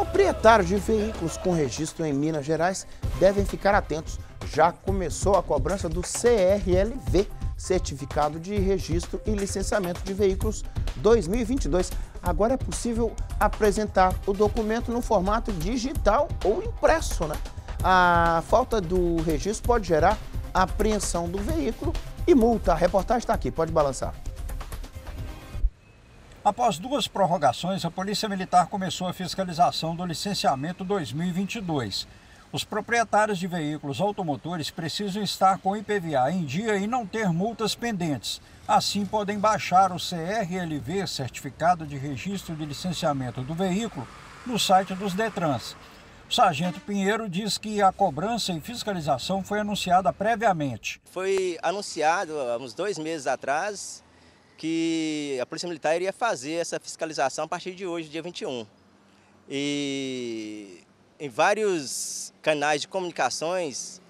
Proprietários de veículos com registro em Minas Gerais devem ficar atentos. Já começou a cobrança do CRLV, Certificado de Registro e Licenciamento de Veículos 2022. Agora é possível apresentar o documento no formato digital ou impresso, né? A falta do registro pode gerar apreensão do veículo e multa. A reportagem está aqui, pode balançar. Após duas prorrogações, a Polícia Militar começou a fiscalização do licenciamento 2022. Os proprietários de veículos automotores precisam estar com o IPVA em dia e não ter multas pendentes. Assim, podem baixar o CRLV, Certificado de Registro de Licenciamento do Veículo, no site dos Detrans. O sargento Pinheiro diz que a cobrança e fiscalização foi anunciada previamente. Foi anunciado há uns dois meses atrás que a Polícia Militar iria fazer essa fiscalização a partir de hoje, dia 21. E em vários canais de comunicações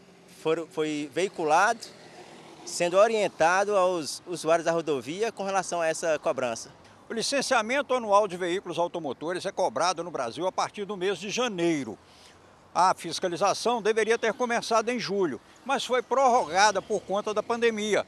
foram, foi veiculado, sendo orientado aos usuários da rodovia com relação a essa cobrança. O licenciamento anual de veículos automotores é cobrado no Brasil a partir do mês de janeiro. A fiscalização deveria ter começado em julho, mas foi prorrogada por conta da pandemia.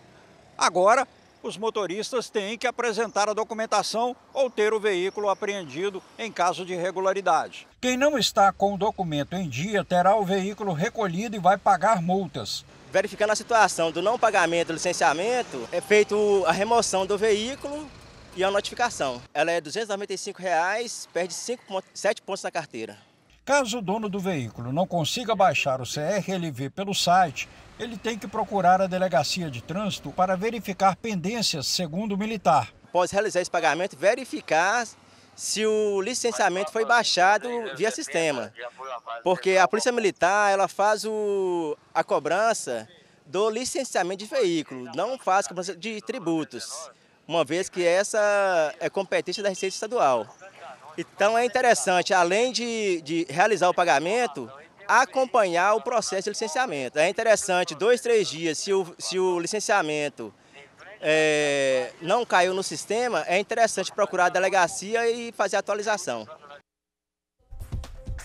Agora, os motoristas têm que apresentar a documentação ou ter o veículo apreendido em caso de irregularidade. Quem não está com o documento em dia terá o veículo recolhido e vai pagar multas. Verificando a situação do não pagamento do licenciamento, é feita a remoção do veículo e a notificação. Ela é R$ 295, reais, perde 5, 7 pontos na carteira. Caso o dono do veículo não consiga baixar o CRLV pelo site, ele tem que procurar a delegacia de trânsito para verificar pendências, segundo o militar. Após realizar esse pagamento, verificar se o licenciamento foi baixado via sistema. Porque a Polícia Militar ela faz o, a cobrança do licenciamento de veículo, não faz cobrança de tributos, uma vez que essa é competência da Receita Estadual. Então é interessante, além de, de realizar o pagamento, acompanhar o processo de licenciamento. É interessante, dois, três dias, se o, se o licenciamento é, não caiu no sistema, é interessante procurar a delegacia e fazer a atualização.